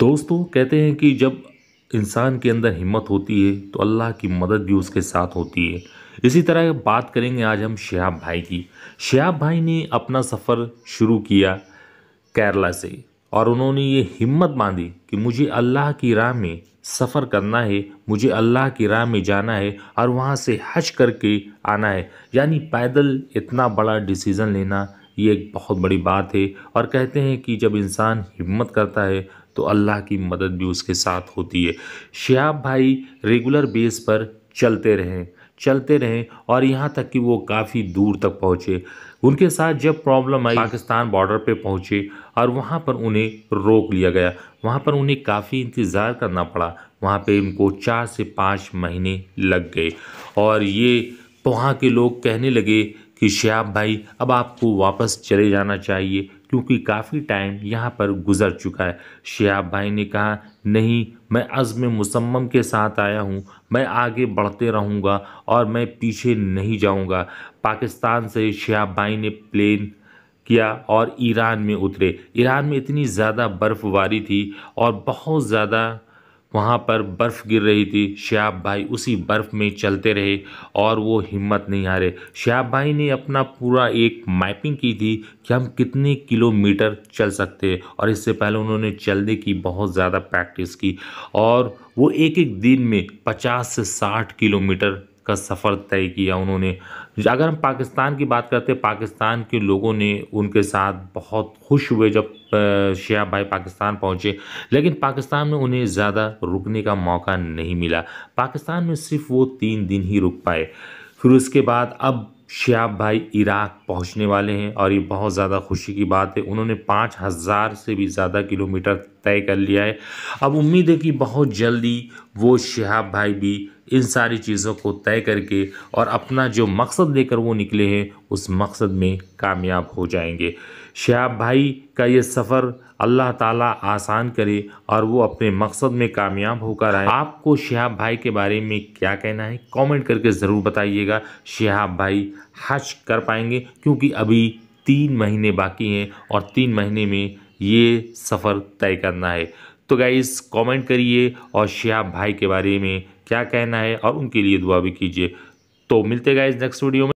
दोस्तों कहते हैं कि जब इंसान के अंदर हिम्मत होती है तो अल्लाह की मदद भी उसके साथ होती है इसी तरह बात करेंगे आज हम शहाब भाई की शहाब भाई ने अपना सफ़र शुरू किया केरला से और उन्होंने ये हिम्मत बांधी कि मुझे अल्लाह की राह में सफ़र करना है मुझे अल्लाह की राह में जाना है और वहाँ से हज करके आना है यानी पैदल इतना बड़ा डिसीज़न लेना ये एक बहुत बड़ी बात है और कहते हैं कि जब इंसान हिम्मत करता है तो अल्लाह की मदद भी उसके साथ होती है शयाब भाई रेगुलर बेस पर चलते रहें चलते रहें और यहाँ तक कि वो काफ़ी दूर तक पहुँचे उनके साथ जब प्रॉब्लम आई पाकिस्तान बॉर्डर पे पहुँचे और वहाँ पर उन्हें रोक लिया गया वहाँ पर उन्हें काफ़ी इंतज़ार करना पड़ा वहाँ पे इनको चार से पाँच महीने लग गए और ये वहाँ के लोग कहने लगे कि शयाब भाई अब आपको वापस चले जाना चाहिए क्योंकि काफ़ी टाइम यहाँ पर गुजर चुका है शिहाब भाई ने कहा नहीं मैं अज़म मुसम्म के साथ आया हूँ मैं आगे बढ़ते रहूँगा और मैं पीछे नहीं जाऊँगा पाकिस्तान से शिहाब भाई ने प्लेन किया और ईरान में उतरे ईरान में इतनी ज़्यादा बर्फ़बारी थी और बहुत ज़्यादा वहाँ पर बर्फ़ गिर रही थी शयाब भाई उसी बर्फ़ में चलते रहे और वो हिम्मत नहीं हारे शयाब भाई ने अपना पूरा एक मैपिंग की थी कि हम कितने किलोमीटर चल सकते हैं और इससे पहले उन्होंने चलने की बहुत ज़्यादा प्रैक्टिस की और वो एक एक दिन में पचास से साठ किलोमीटर का सफ़र तय किया उन्होंने अगर हम पाकिस्तान की बात करते हैं पाकिस्तान के लोगों ने उनके साथ बहुत खुश हुए जब शिया भाई पाकिस्तान पहुंचे लेकिन पाकिस्तान में उन्हें ज़्यादा रुकने का मौका नहीं मिला पाकिस्तान में सिर्फ वो तीन दिन ही रुक पाए फिर उसके बाद अब शिया भाई इराक पहुंचने वाले हैं और ये बहुत ज़्यादा खुशी की बात है उन्होंने पाँच हज़ार से भी ज़्यादा किलोमीटर तय कर लिया है अब उम्मीद है कि बहुत जल्दी वो शहाब भाई भी इन सारी चीज़ों को तय करके और अपना जो मकसद लेकर वो निकले हैं उस मकसद में कामयाब हो जाएंगे शहाब भाई का ये सफ़र अल्लाह ताला आसान करे और वो अपने मकसद में कामयाब होकर आए आपको शहाब भाई के बारे में क्या कहना है कमेंट करके ज़रूर बताइएगा शहाब भाई हज कर पाएंगे क्योंकि अभी तीन महीने बाकी हैं और तीन महीने में ये सफ़र तय करना है तो गाइज़ कमेंट करिए और श्याम भाई के बारे में क्या कहना है और उनके लिए दुआ भी कीजिए तो मिलते गाइज़ नेक्स्ट वीडियो में